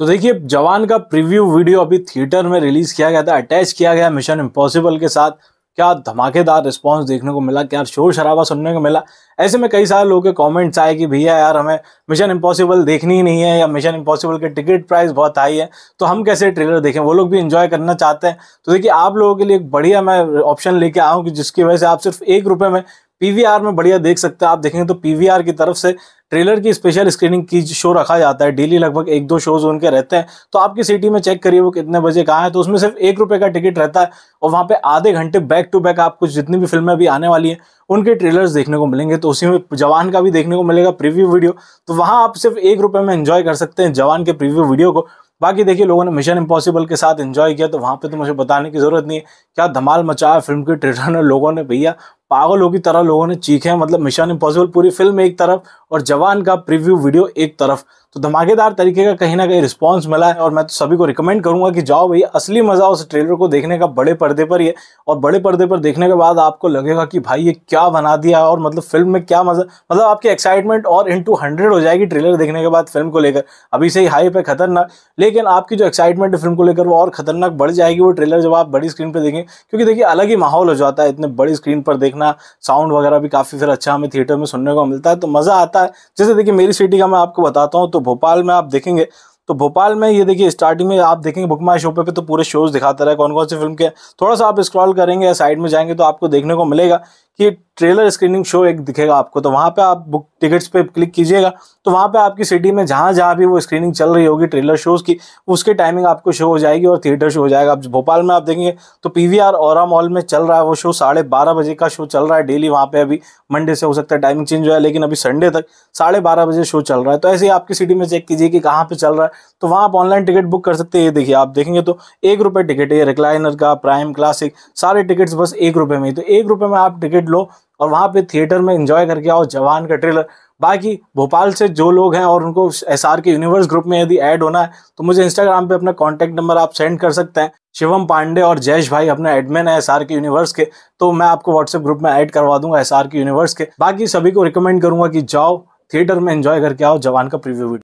तो देखिए जवान का प्रीव्यू वीडियो अभी थिएटर में रिलीज किया गया था अटैच किया गया मिशन इम्पॉसिबल के साथ क्या धमाकेदार रिस्पांस देखने को मिला क्या शोर शराबा सुनने को मिला ऐसे में कई सारे लोगों के कमेंट्स आए कि भैया यार हमें मिशन इम्पॉसिबल देखनी ही नहीं है या मिशन इम्पॉसिबल के टिकट प्राइस बहुत हाई है तो हम कैसे ट्रेलर देखें वो लोग भी इन्जॉय करना चाहते हैं तो देखिए आप लोगों के लिए एक बढ़िया मैं ऑप्शन लेके आऊँ कि जिसकी वजह से आप सिर्फ एक रुपये में पी में बढ़िया देख सकते हैं आप देखेंगे तो पी की तरफ से ट्रेलर की स्पेशल स्क्रीनिंग की शो रखा जाता है डेली लगभग एक दो शोज उनके रहते हैं तो आपकी सिटी में चेक करिए वो कितने बजे कहाँ है तो उसमें सिर्फ एक रुपये का टिकट रहता है और वहाँ पे आधे घंटे बैक टू बैक आपको जितनी भी फिल्में अभी आने वाली हैं उनके ट्रेलर्स देखने को मिलेंगे तो उसी में जवान का भी देखने को मिलेगा प्रीव्यू वीडियो तो वहाँ आप सिर्फ एक रुपये में इन्जॉय कर सकते हैं जवान के प्रीव्यू वीडियो को बाकी देखिए लोगों ने मिशन इम्पॉसिबल के साथ एंजॉय किया तो वहाँ पे तो मुझे बताने की ज़रूरत नहीं है क्या धमाल मचाया फिल्म के ट्रेलर ने लोगों ने भैया पागलों की तरह लोगों ने चीखे मतलब मिशन इम्पॉसिबल पूरी फिल्म एक तरफ और जवान का प्रीव्यू वीडियो एक तरफ तो धमाकेदार तरीके का कहीं ना कहीं रिस्पांस मिला है और मैं तो सभी को रिकमेंड करूंगा कि जाओ भैया असली मज़ा उस ट्रेलर को देखने का बड़े पर्दे पर ही और बड़े पर्दे पर देखने के बाद आपको लगेगा कि भाई ये क्या बना दिया और मतलब फिल्म में क्या मज़ा मतलब आपकी एक्साइटमेंट और इन टू हंड्रेड हो जाएगी ट्रेलर देखने के बाद फिल्म को लेकर अभी से ही हाई पे खतरनाक लेकिन आपकी जो एक्साइटमेंट है फिल्म को लेकर वो और खतरनाक बढ़ जाएगी वो ट्रेलर जब आप बड़ी स्क्रीन पर देखें क्योंकि देखिए अलग ही माहौल हो जाता है इतने बड़ी स्क्रीन पर देखने रखना साउंड वगैरह भी काफ़ी फिर अच्छा हमें थिएटर में सुनने को मिलता है तो मज़ा आता है जैसे देखिए मेरी सिटी का मैं आपको बताता हूँ तो भोपाल में आप देखेंगे तो भोपाल में ये देखिए स्टार्टिंग में आप देखेंगे माई शो पे, पे तो पूरे शोज दिखाता रहे कौन कौन से फिल्म के थोड़ा सा आप स्क्रॉल करेंगे या साइड में जाएंगे तो आपको देखने को मिलेगा कि ट्रेलर स्क्रीनिंग शो एक दिखेगा आपको तो वहाँ पे आप बुक टिकट्स पे क्लिक कीजिएगा तो वहाँ पे आपकी सिटी में जहाँ जहाँ भी वो स्क्रीनिंग चल रही होगी ट्रेलर शोज़ की उसके टाइमिंग आपको शो हो जाएगी और थिएटर शो हो जाएगा आप भोपाल में आप देखेंगे तो पी वी ओरा मॉल में चल रहा है वो शो साढ़े बारह बजे का शो चल रहा है डेली वहाँ पर अभी मंडे से हो सकता है टाइमिंग चेंज हो जाए लेकिन अभी संडे तक साढ़े बारह बजे शो चल रहा है तो ऐसे ही आपकी सिटी में चेक कीजिए कि कहाँ पर चल रहा है तो वहाँ आप ऑनलाइन टिकट बुक कर सकते हैं ये देखिए आप देखेंगे तो एक रुपये टिकट है रिक्लाइनर का प्राइम क्लासिक सारे टिकट्स बस एक रुपये में ही तो एक रुपये में आप टिकट लो और वहाँ पे थिएटर में एंजॉय करके आओ जवान का ट्रेलर बाकी भोपाल से जो लोग हैं और उनको S R K universe group में यदि ऐड होना है तो मुझे इंस्टाग्राम पे अपना कॉन्टैक्ट नंबर आप सेंड कर सकते हैं शिवम पांडे और जयेश भाई अपने एडमिन है एस आर के यूनिवर्स के तो मैं आपको व्हाट्सएप ग्रुप में ऐड करवा दूंगा एस आर के यूनिवर्स के बाकी सभी को रिकमेंड करूंगा कि जाओ थिएटर में एंजॉय करके आओ जवान का प्रीव्यू